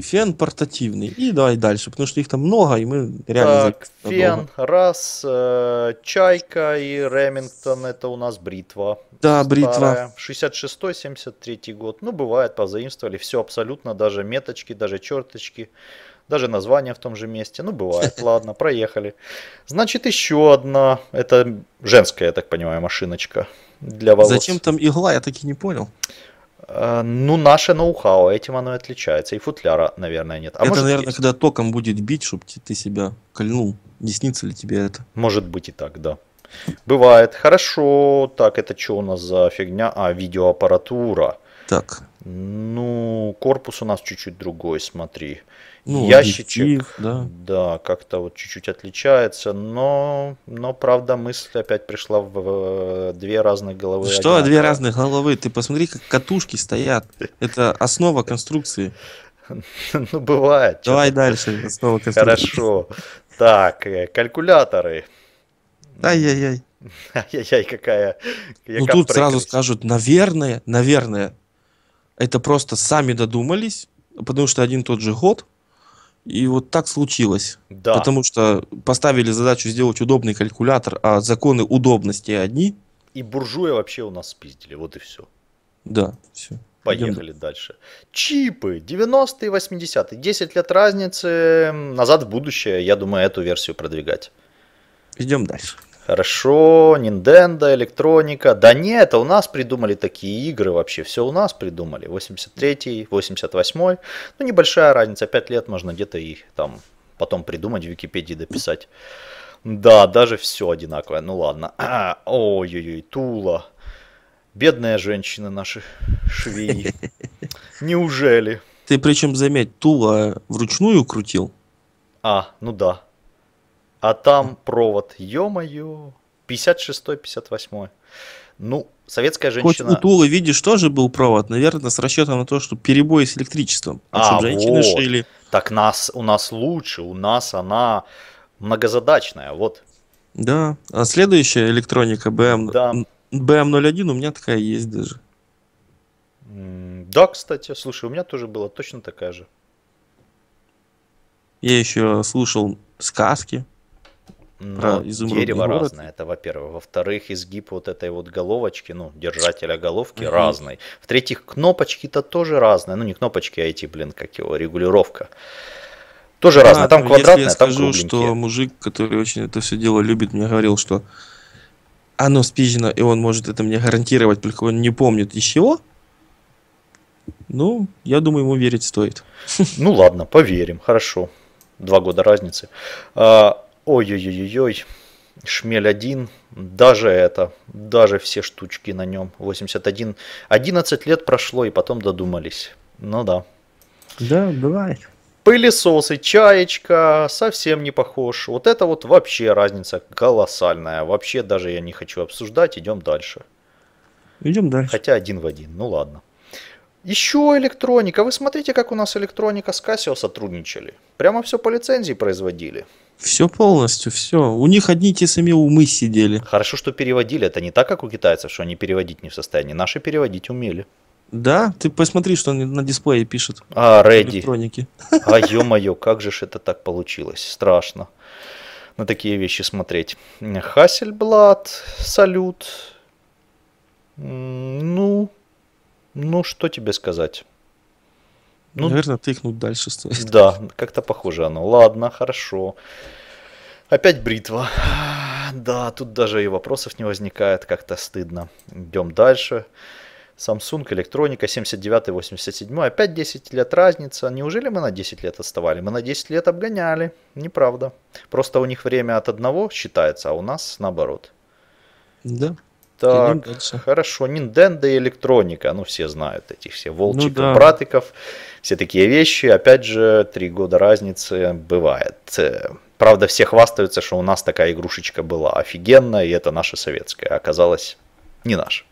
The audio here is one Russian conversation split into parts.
фен портативный. И давай дальше, потому что их там много, и мы реально... Так, фен, долго. раз, э, чайка и Ремингтон, это у нас бритва. Да, бритва. 66-73 год. Ну, бывает, позаимствовали. Все абсолютно, даже меточки, даже черточки. Даже название в том же месте. Ну, бывает. Ладно, проехали. Значит, еще одна. Это женская, я так понимаю, машиночка для волос. Зачем там игла, я так и не понял. Э, ну, наше ноу-хау, этим оно и отличается. И футляра, наверное, нет. А это, может, наверное, есть. когда током будет бить, чтобы ты себя кольнул. снится ли тебе это? Может быть и так, да. Бывает. Хорошо. Так, это что у нас за фигня? А, видеоаппаратура. Так. Ну, корпус у нас чуть-чуть другой, Смотри ну, ящичек. Объектив, да, да как-то вот чуть-чуть отличается, но, но правда мысль опять пришла в, в э, две разные головы. Что одинаково. две разные головы? Ты посмотри, как катушки стоят. Это основа конструкции. Ну, бывает. Давай дальше. Основа конструкции. Хорошо. Так, э, калькуляторы. Ай-яй-яй. Ай-яй-яй, какая... Ну, тут сразу скажут, наверное, наверное, это просто сами додумались, потому что один тот же год, и вот так случилось. Да. Потому что поставили задачу сделать удобный калькулятор, а законы удобности одни. И буржуя вообще у нас спиздили, вот и все. Да, все. Поехали Идем. дальше. Чипы 90-е, 80-е. 10 лет разницы назад в будущее. Я думаю, эту версию продвигать. Идем дальше. Хорошо, Nintendo, электроника. Да нет, это у нас придумали такие игры вообще. Все у нас придумали. 83-й, 88-й. Ну, небольшая разница. 5 лет можно где-то и там потом придумать, в Википедии дописать. Да, даже все одинаковое. Ну ладно. А, ой-ой-ой, Тула. бедная женщина наши швеи. Неужели? Ты причем, заметь, Тула вручную крутил? А, ну да а там провод, ё-моё, 56-58. Ну, советская женщина... Хоть у Тулы, видишь, тоже был провод, наверное, с расчетом на то, что перебои с электричеством. А, а женщины вот. шили. Так нас, у нас лучше, у нас она многозадачная, вот. Да, а следующая электроника BM... Да. BM01 у меня такая есть даже. Да, кстати, слушай, у меня тоже была точно такая же. Я еще слушал сказки. Но Про дерево город. разное, это во-первых. Во-вторых, изгиб вот этой вот головочки, ну, держателя головки угу. разный. В-третьих, кнопочки-то тоже разные. Ну, не кнопочки, а эти, блин, как его, регулировка. Тоже а, разные. Там ну, квадратные, я скажу, кругленькие. что мужик, который очень это все дело любит, мне говорил, что оно спизжено, и он может это мне гарантировать, только он не помнит из чего. Ну, я думаю, ему верить стоит. Ну ладно, поверим, хорошо. Два года разницы. А, Ой-ой-ой-ой. Шмель один, даже это, даже все штучки на нем. 81, 11 лет прошло и потом додумались. Ну да. Да, бывает. Пылесосы, чаечка совсем не похож. Вот это вот вообще разница колоссальная. Вообще даже я не хочу обсуждать, идем дальше. Идем дальше. Хотя один в один, ну ладно. Еще электроника. Вы смотрите, как у нас электроника с Casio сотрудничали. Прямо все по лицензии производили. Все полностью, все. У них одни те сами умы сидели. Хорошо, что переводили. Это не так, как у китайцев, что они переводить не в состоянии. Наши переводить умели. Да, ты посмотри, что они на дисплее пишут. А, Ready. Электроники. А, ё-моё, как же ж это так получилось? Страшно на такие вещи смотреть. Хасельблад, салют. Ну, ну что тебе сказать? Ну, Наверное, тыкнуть дальше стоит. Да, как-то похоже оно. Ладно, хорошо. Опять бритва. Да, тут даже и вопросов не возникает, как-то стыдно. Идем дальше. Samsung, электроника, 79-87, опять 10 лет разница. Неужели мы на 10 лет отставали? Мы на 10 лет обгоняли, неправда. Просто у них время от одного считается, а у нас наоборот. Да. Так, дальше. хорошо. Nintendo и электроника. Ну, все знают этих все волчиков, ну, да. братиков. Все такие вещи. Опять же, три года разницы бывает. Э, правда, все хвастаются, что у нас такая игрушечка была офигенная, и это наша советская. А оказалось, не наша.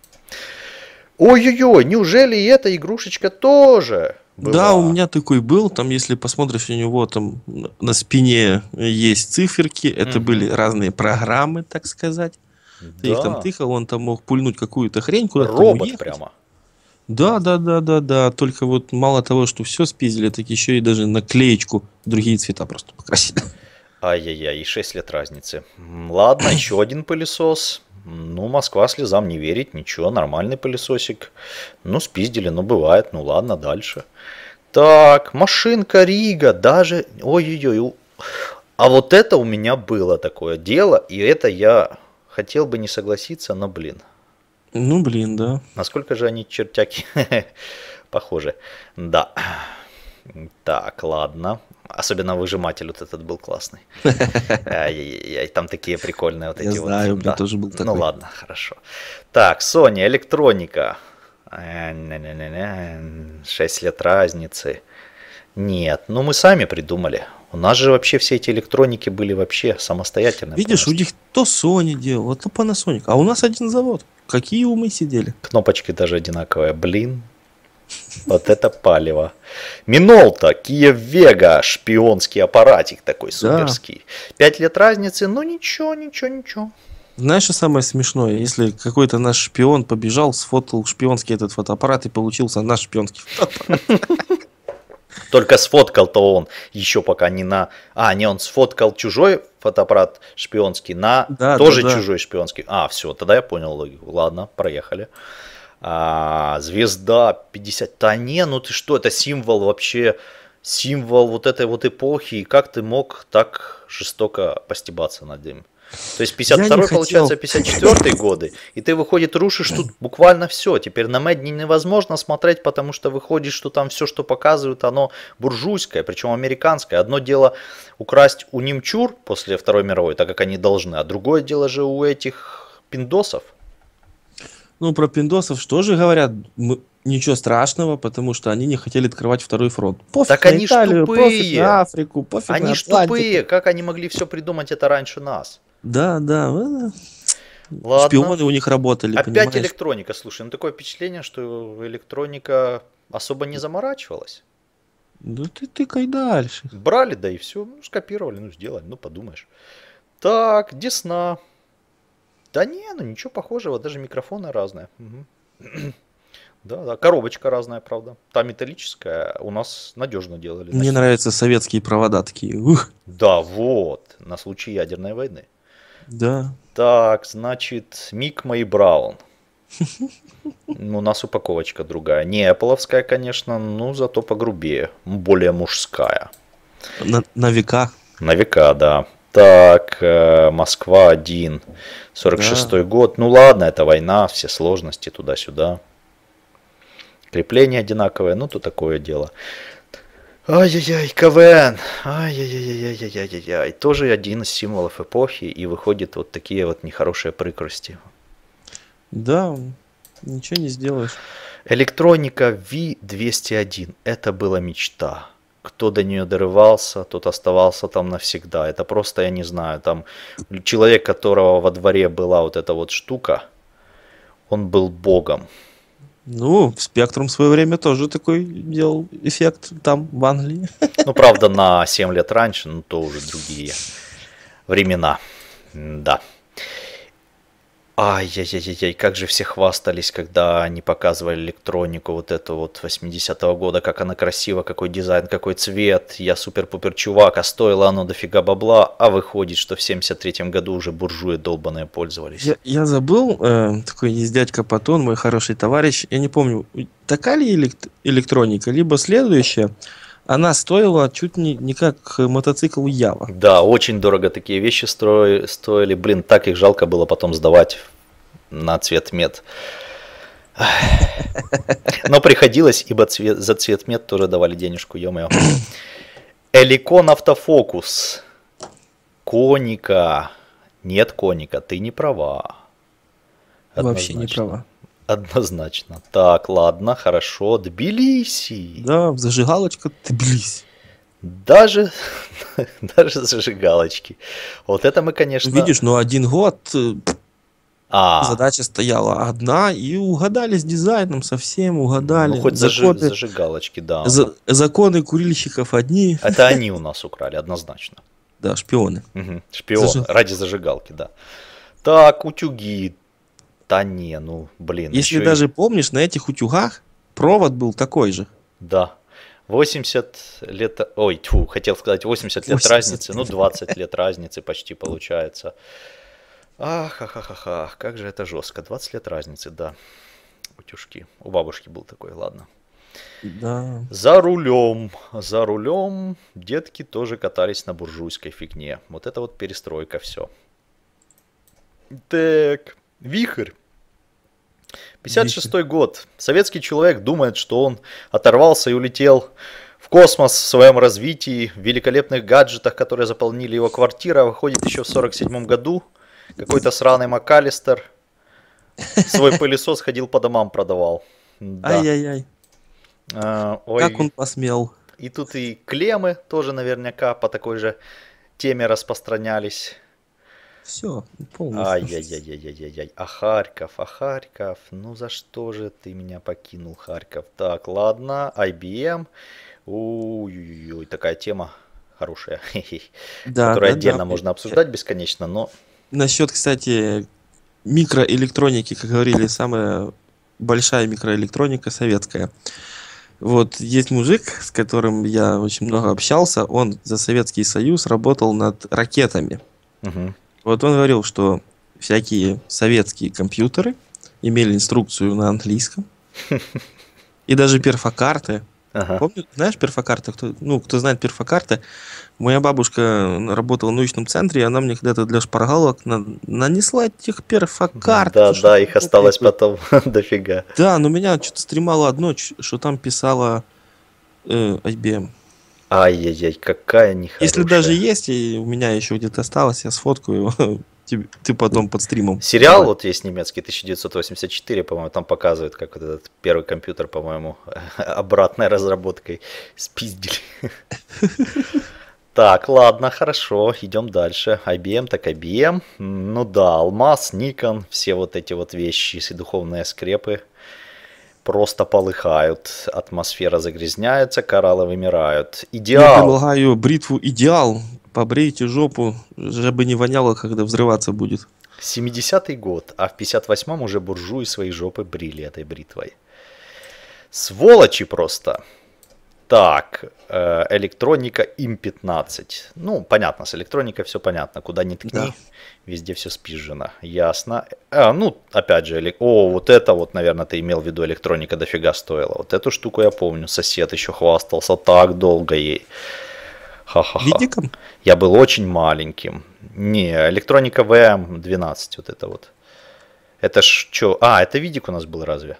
Ой-ой-ой, неужели и эта игрушечка тоже? Была. Да, у меня такой был. Там, если посмотришь, у него там на спине есть циферки. Это mm-hmm. были разные программы, так сказать. Ты да. их там тыкал, он там мог пульнуть какую-то хрень куда-то. Робот уехать. прямо. Да, да, да, да, да. Только вот мало того, что все спиздили, так еще и даже наклеечку другие цвета просто покрасили. Ай-яй-яй, и 6 лет разницы. Ладно, еще один пылесос. Ну, Москва слезам не верит, ничего, нормальный пылесосик. Ну, спиздили, ну, бывает, ну, ладно, дальше. Так, машинка Рига, даже... Ой-ой-ой, а вот это у меня было такое дело, и это я Хотел бы не согласиться, но блин. Ну блин, да. Насколько же они чертяки похожи. Да. Так, ладно. Особенно выжиматель вот этот был классный. Ай-яй-яй, там такие прикольные вот эти Я знаю, типа, у меня тоже был ну такой. Ну ладно, хорошо. Так, Sony, электроника. 6 лет разницы. Нет, ну мы сами придумали. У нас же вообще все эти электроники были вообще самостоятельные. Видишь, полностью. у них то Sony делал, то Panasonic, а у нас один завод. Какие умы сидели? Кнопочки даже одинаковые. Блин, вот это палево. Минолта, Киев Вега, шпионский аппаратик такой суперский. Пять лет разницы, ну ничего, ничего, ничего. Знаешь, что самое смешное? Если какой-то наш шпион побежал, сфоткал шпионский этот фотоаппарат и получился наш шпионский фотоаппарат. Только сфоткал-то он еще пока не на... А, не, он сфоткал чужой фотоаппарат шпионский на да, тоже да, да. чужой шпионский. А, все, тогда я понял логику. Ладно, проехали. А, звезда 50. Да не, ну ты что, это символ вообще, символ вот этой вот эпохи. И как ты мог так жестоко постебаться над ним? То есть 52 получается 54 годы, и ты, выходит, рушишь тут буквально все. Теперь на Мэдни невозможно смотреть, потому что выходит, что там все, что показывают, оно буржуйское, причем американское. Одно дело украсть у немчур после Второй мировой, так как они должны, а другое дело же у этих пиндосов. Ну, про пиндосов что же говорят? Мы, ничего страшного, потому что они не хотели открывать второй фронт. Пофиг так на они Италию, тупые. пофиг на Африку, пофиг они на Атлантику. Они тупые, как они могли все придумать это раньше нас? Да, да. Ладно. Шпионы у них работали. Опять понимаешь? электроника, слушай, ну такое впечатление, что электроника особо не заморачивалась. Ну ты тыкай дальше. Брали, да и все, ну скопировали, ну сделали, ну подумаешь. Так, Десна. Да не, ну ничего похожего, даже микрофоны разные. Да, да, коробочка разная, правда. Та металлическая, у нас надежно делали. Мне нравятся советские провода такие. Ух. Да, вот, на случай ядерной войны. Да. Так, значит, Микма и Браун. Ну, у нас упаковочка другая. Не Apple, конечно, ну зато погрубее. Более мужская. На, на века. На века, да. Так, э, Москва 1, 46 да. год. Ну ладно, это война, все сложности туда-сюда. Крепление одинаковое, ну то такое дело. Ай-яй-яй, КВН, ай-яй-яй-яй-яй-яй-яй. Тоже один из символов эпохи, и выходит вот такие вот нехорошие прикрости. Да, ничего не сделаешь. Электроника V201, это была мечта. Кто до нее дорывался, тот оставался там навсегда. Это просто, я не знаю, там человек, которого во дворе была вот эта вот штука, он был богом. Ну, Спектрум в свое время тоже такой делал эффект там, в Англии. Ну, правда, на 7 лет раньше, но то уже другие времена. Да. Ай-яй-яй-яй, как же все хвастались, когда они показывали электронику вот эту вот 80-го года, как она красива, какой дизайн, какой цвет, я супер-пупер чувак, а стоило оно дофига бабла, а выходит, что в 73-м году уже буржуи долбаные пользовались. Я, я забыл, э, такой есть дядька Патон, мой хороший товарищ, я не помню, такая ли электроника, либо следующая, она стоила чуть не, не как э, мотоцикл Ява. Да, очень дорого такие вещи строили, стоили. Блин, так их жалко было потом сдавать на цвет мед. Но приходилось, ибо цвет, за цвет мед тоже давали денежку, ё-моё. Эликон автофокус. Коника. Нет коника, ты не права. Однозначно. Вообще не права. Однозначно. Так, ладно, хорошо. Тбилиси. Да, зажигалочка Тбилиси. Даже, даже зажигалочки. Вот это мы, конечно... Видишь, но ну один год э, а. задача стояла одна, и угадали с дизайном совсем, угадали. Ну, хоть законы, зажи, зажигалочки, да. За, законы курильщиков одни. Это они у нас украли, однозначно. Да, шпионы. Угу, шпион, Зажиг... ради зажигалки, да. Так, утюги, да не, ну блин. Если даже и... помнишь, на этих утюгах провод был такой же. Да. 80 лет, ой, тьфу, хотел сказать 80 лет 80. разницы, ну 20 лет разницы почти получается. Ахахахаха, как же это жестко, 20 лет разницы, да. Утюжки, у бабушки был такой, ладно. Да. За рулем, за рулем детки тоже катались на буржуйской фигне. Вот это вот перестройка все. Так. Вихрь. 56 год. Советский человек думает, что он оторвался и улетел в космос в своем развитии, в великолепных гаджетах, которые заполнили его квартира. Выходит еще в 47 году какой-то сраный МакАлистер. Свой пылесос ходил по домам, продавал. Да. Ай-яй-яй. А, ой. Как он посмел. И тут и клеммы тоже наверняка по такой же теме распространялись. Все, полностью. Ай-яй-яй-яй-яй-яй. А Харьков, а Харьков. Ну за что же ты меня покинул, Харьков? Так, ладно, IBM. Ой-ой-ой, такая тема хорошая, да, которую да, отдельно да. можно обсуждать бесконечно, но... Насчет, кстати, микроэлектроники, как говорили, самая большая микроэлектроника советская. Вот есть мужик, с которым я очень много общался, он за Советский Союз работал над ракетами. Угу. Вот он говорил, что всякие советские компьютеры имели инструкцию на английском. И даже перфокарты. Ага. Помню, знаешь, перфокарты? Кто, ну, кто знает перфокарты, моя бабушка работала в научном центре, и она мне когда-то для шпаргалок на, нанесла этих перфокарт. Да, да, их ну, осталось потом дофига. Да, но меня что-то стремало одно, что там писала э, IBM. Ай-яй-яй, какая нехорошая. Если даже есть, и у меня еще где-то осталось, я сфоткаю его. Ты, потом под стримом. Сериал вот есть немецкий, 1984, по-моему, там показывают, как вот этот первый компьютер, по-моему, обратной разработкой спиздили. Так, ладно, хорошо, идем дальше. IBM эм так IBM. Эм. Ну да, алмаз, Nikon, все вот эти вот вещи, и духовные скрепы просто полыхают, атмосфера загрязняется, кораллы вымирают. Идеал. Я предлагаю бритву «Идеал». Побрейте жопу, чтобы не воняло, когда взрываться будет. 70-й год, а в 58-м уже буржуи свои жопы брили этой бритвой. Сволочи просто. Так, э, электроника ИМ-15. Ну, понятно, с электроникой все понятно. Куда ни ткни, да. везде все спижено. Ясно. А, ну, опять же, эле... о, вот это вот, наверное, ты имел в виду, электроника дофига стоила. Вот эту штуку я помню, сосед еще хвастался так долго ей. Ха-ха-ха. Видиком? Я был очень маленьким. Не, электроника ВМ-12, вот это вот. Это ж что? А, это видик у нас был разве?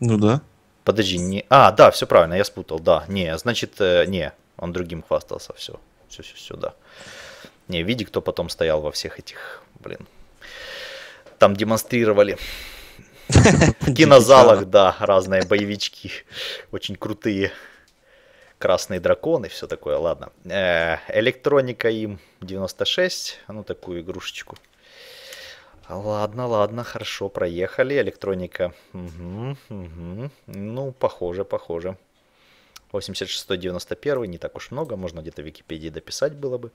Ну да. Подожди, не... А, да, все правильно, я спутал, да. Не, значит, э, не, он другим хвастался, все. Все, все, все, да. Не, види, кто потом стоял во всех этих, блин. Там демонстрировали. В кинозалах, да, разные боевички. Очень крутые. Красные драконы, все такое, ладно. Э, электроника им 96, а ну такую игрушечку. Ладно, ладно, хорошо, проехали. Электроника. Угу, угу. Ну, похоже, похоже. 86-91, не так уж много, можно где-то в Википедии дописать было бы.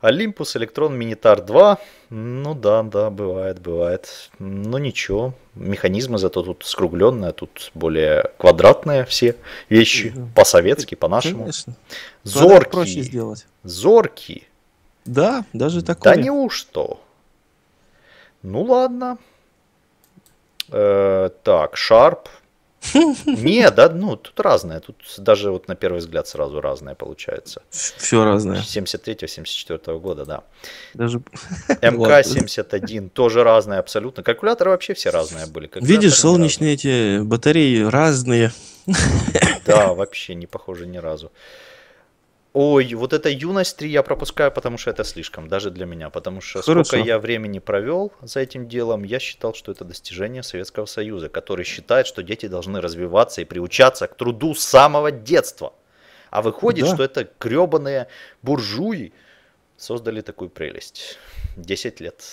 Олимпус, Электрон, Минитар 2, ну да, да, бывает, бывает. Но ну ничего, механизмы зато тут скругленные, тут более квадратные все вещи, по-советски, по-нашему. Конечно. Зоркий. Проще сделать. Зоркий. Да, даже такой. Да неужто? Ну ладно. Э, так, Sharp. Не, да, ну тут разное. Тут даже вот на первый взгляд сразу разное получается. Все разное. 73-74 года, да. Даже... МК-71 тоже разное абсолютно. Калькуляторы вообще все разные были. Видишь, солнечные разные. эти батареи разные. Да, вообще не похожи ни разу. Ой, вот это юность 3 я пропускаю, потому что это слишком, даже для меня. Потому что Хорошо. сколько я времени провел за этим делом, я считал, что это достижение Советского Союза, который считает, что дети должны развиваться и приучаться к труду с самого детства. А выходит, да. что это гребаные буржуи создали такую прелесть. 10 лет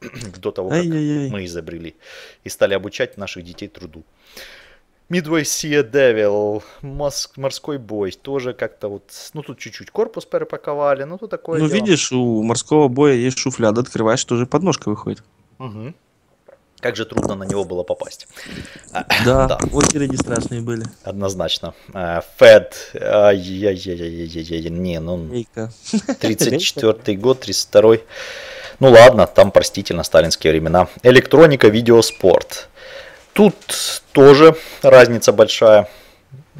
до того, как Ай-яй-яй. мы изобрели и стали обучать наших детей труду. Midway Sea Devil, Моск, морской бой, тоже как-то вот, ну тут чуть-чуть корпус перепаковали, ну тут такое. Ну дело. видишь, у морского боя есть шуфляда, открываешь, тоже подножка выходит. Угу. Как же трудно на него было попасть. Да, да. очереди страшные были. Однозначно. Фед, не, ну, 34-й год, 32-й. Ну ладно, там простительно сталинские времена. Электроника, видеоспорт. спорт. Тут тоже разница большая.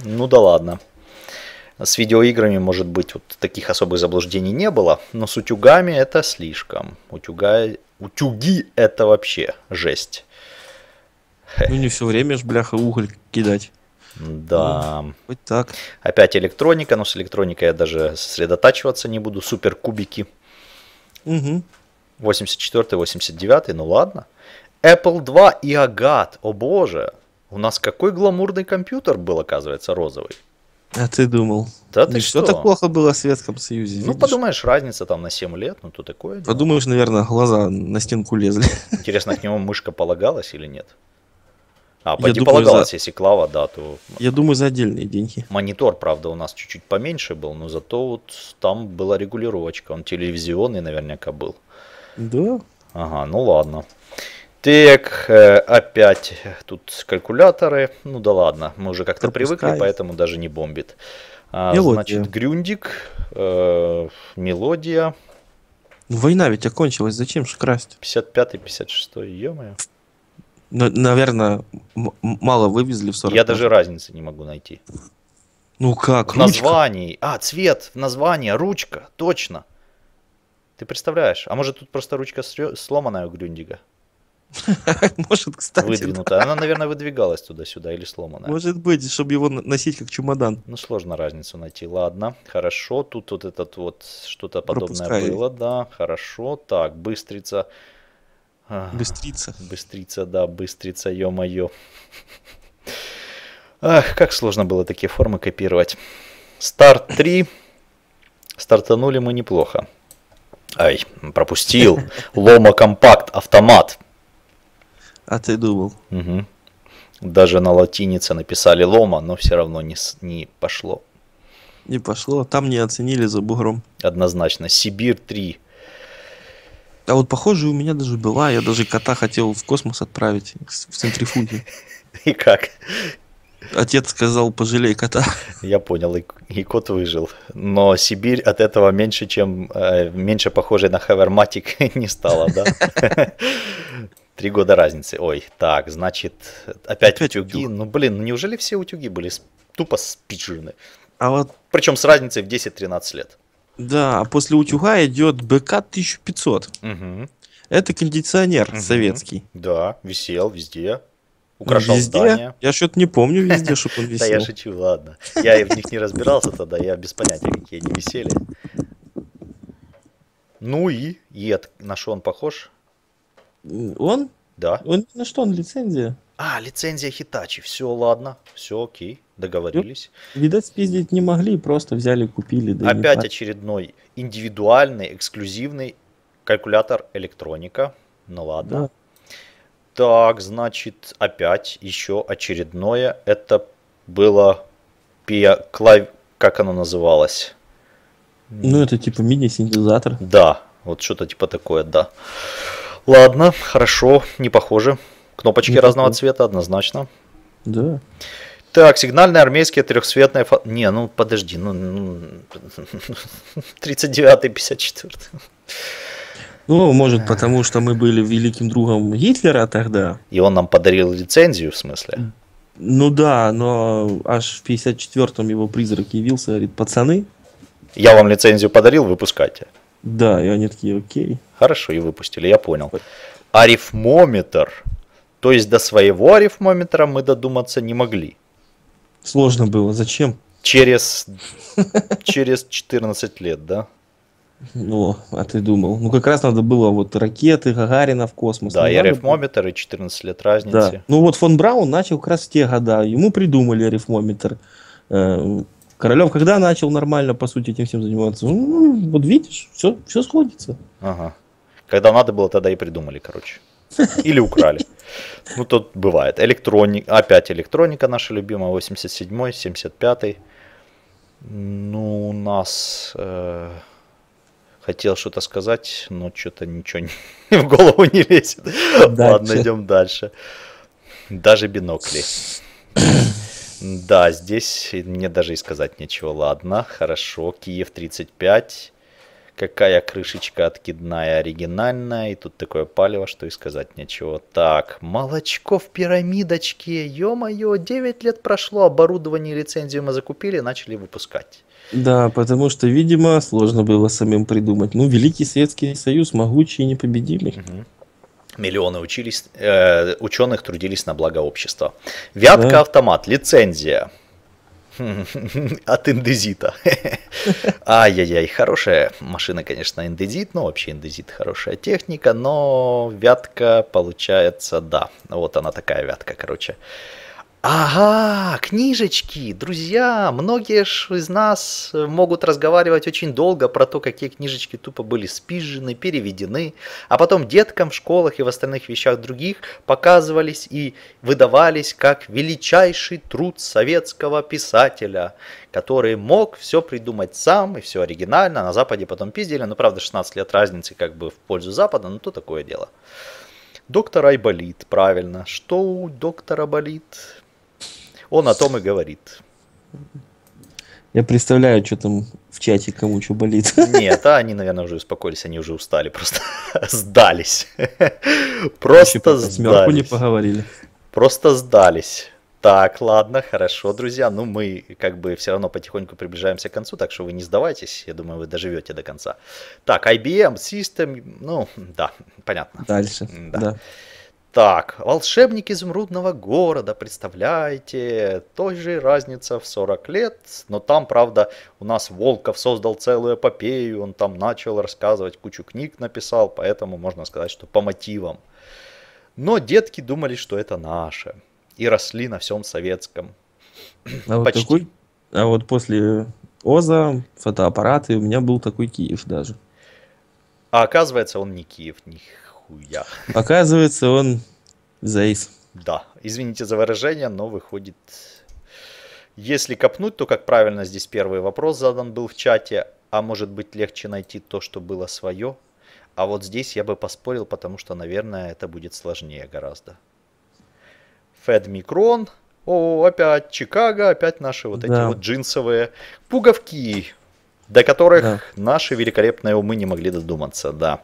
Ну да ладно. С видеоиграми, может быть, вот таких особых заблуждений не было, но с утюгами это слишком. Утюга... Утюги это вообще жесть. Ну не все время ж бляха уголь кидать. Да. Ну, хоть так. Опять электроника, но с электроникой я даже сосредотачиваться не буду. Супер кубики. Угу. 84-89, ну ладно. Apple 2 и Агат, о боже. У нас какой гламурный компьютер был, оказывается, розовый. А ты думал? Да ты что? так плохо было в Советском Союзе. Ну, подумаешь, разница там на 7 лет, ну, то такое. Дело. Подумаешь, наверное, глаза на стенку лезли. Интересно, к нему мышка полагалась или нет? А, Я не думаю, полагалась, за... если клава, да, то... Я думаю, за отдельные деньги. Монитор, правда, у нас чуть-чуть поменьше был, но зато вот там была регулировочка. Он телевизионный наверняка был. Да? Ага, ну ладно. Так, опять тут калькуляторы. Ну да ладно, мы уже как-то привыкли, поэтому даже не бомбит. А, мелодия. Значит, Грюндик, э, мелодия. Война ведь окончилась, зачем же красть? 55-56, е-мое. Ну, наверное, мало вывезли в 40. Я даже разницы не могу найти. Ну как, в ручка? названии. А, цвет, название, ручка, точно. Ты представляешь? А может тут просто ручка сломанная у Грюндига? Может, кстати. Выдвинута. Она, наверное, выдвигалась туда-сюда или сломана. Может быть, чтобы его носить как чемодан. Ну, сложно разницу найти. Ладно, хорошо. Тут вот этот вот что-то подобное было, да. Хорошо. Так, быстрица. А, быстрица. Быстрица, да, быстрица, ё-моё. Ах, как сложно было такие формы копировать. Старт 3. Стартанули мы неплохо. Ай, пропустил. Лома компакт, автомат. А ты думал? Угу. Даже на латинице написали лома, но все равно не, не пошло. Не пошло, а там не оценили за бугром. Однозначно. Сибирь 3. А вот похоже у меня даже была, я даже кота хотел в космос отправить, в центрифуге. И как? Отец сказал, пожалей кота. Я понял, и, и кот выжил. Но Сибирь от этого меньше, чем э, меньше похожей на Хаверматик не стала, да? Три года разницы. Ой, так, значит, опять, опять утюги. Утюг. Ну, блин, ну неужели все утюги были тупо спичжены? А вот... Причем с разницей в 10-13 лет. Да, а после утюга идет БК 1500. Угу. Это кондиционер угу. советский. Да, висел везде. Украшал везде? здание. Я что-то не помню везде, чтобы он висел. Да я шучу, ладно. Я в них не разбирался тогда, я без понятия, какие они висели. Ну и, и на что он похож? Он? Да. Он, на что он лицензия? А, лицензия Хитачи. Все, ладно. Все, окей. Договорились. Видать, спиздить не могли, просто взяли, купили. Да Опять очередной индивидуальный, эксклюзивный калькулятор электроника. Ну ладно. Да. Так, значит, опять еще очередное. Это было пиа... клав... Как оно называлось? Ну, это типа мини-синтезатор. Да, вот что-то типа такое, да. Ладно, хорошо, не похоже. Кнопочки не разного такой. цвета, однозначно. Да. Так, сигнальные армейские трехцветные. Фо... Не, ну подожди, ну... ну 39 54 ну, может, потому что мы были великим другом Гитлера тогда. И он нам подарил лицензию, в смысле? Ну да, но аж в 54-м его призрак явился, говорит, пацаны. Я вам лицензию подарил, выпускайте. Да, и они такие, окей. Хорошо, и выпустили, я понял. Арифмометр. То есть до своего арифмометра мы додуматься не могли. Сложно было, зачем? Через, через 14 лет, да? Ну, а ты думал. Ну, как раз надо было вот ракеты Гагарина в космос. Да, и ну, арифмометр, и 14 лет разницы. Да. Ну, вот фон Браун начал как раз в те года. Ему придумали арифмометр. Э, Королев когда начал нормально, по сути, этим всем заниматься? Ну, вот видишь, все, все сходится. Ага. Когда надо было, тогда и придумали, короче. Или украли. Ну, тут бывает. Электроник, опять электроника наша любимая, 87-й, 75-й. Ну, у нас... Э, хотел что-то сказать, но что-то ничего не, в голову не лезет. Дальше. Ладно, идем дальше. Даже бинокли. Да, здесь мне даже и сказать нечего. Ладно, хорошо. Киев 35. Какая крышечка откидная, оригинальная. И тут такое палево, что и сказать нечего. Так, молочко в пирамидочке. Ё-моё, 9 лет прошло, оборудование и лицензию мы закупили, начали выпускать. Да, потому что, видимо, сложно было самим придумать. Ну, Великий Советский Союз, могучий и непобедимый. Угу. Миллионы учились, э, ученых трудились на благо общества. Вятка автомат, лицензия. От индезита. Ай-яй-яй, хорошая машина, конечно, индезит, но вообще индезит хорошая техника, но вятка получается, да, вот она такая вятка, короче. Ага, книжечки, друзья, многие из нас могут разговаривать очень долго про то, какие книжечки тупо были спижены, переведены, а потом деткам в школах и в остальных вещах других показывались и выдавались как величайший труд советского писателя, который мог все придумать сам и все оригинально, на Западе потом пиздили, ну правда 16 лет разницы как бы в пользу Запада, но то такое дело. Доктор Айболит, правильно. Что у доктора болит? Он о том и говорит. Я представляю, что там в чате кому что болит. Нет, а они, наверное, уже успокоились, они уже устали, просто сдались. Просто сдались. не поговорили. Просто сдались. Так, ладно, хорошо, друзья. Ну, мы как бы все равно потихоньку приближаемся к концу, так что вы не сдавайтесь. Я думаю, вы доживете до конца. Так, IBM, System, ну, да, понятно. Дальше, да. да так, волшебник изумрудного города, представляете, той же разница в 40 лет, но там, правда, у нас Волков создал целую эпопею, он там начал рассказывать, кучу книг написал, поэтому можно сказать, что по мотивам. Но детки думали, что это наше, и росли на всем советском. А вот, такой, а вот после Оза, фотоаппараты, у меня был такой Киев даже. А оказывается, он не Киев, них нихуя. Оказывается, он заис. Да, извините за выражение, но выходит... Если копнуть, то, как правильно, здесь первый вопрос задан был в чате. А может быть легче найти то, что было свое? А вот здесь я бы поспорил, потому что, наверное, это будет сложнее гораздо. Фед Микрон. О, опять Чикаго, опять наши вот да. эти вот джинсовые пуговки, до которых да. наши великолепные умы не могли додуматься, да.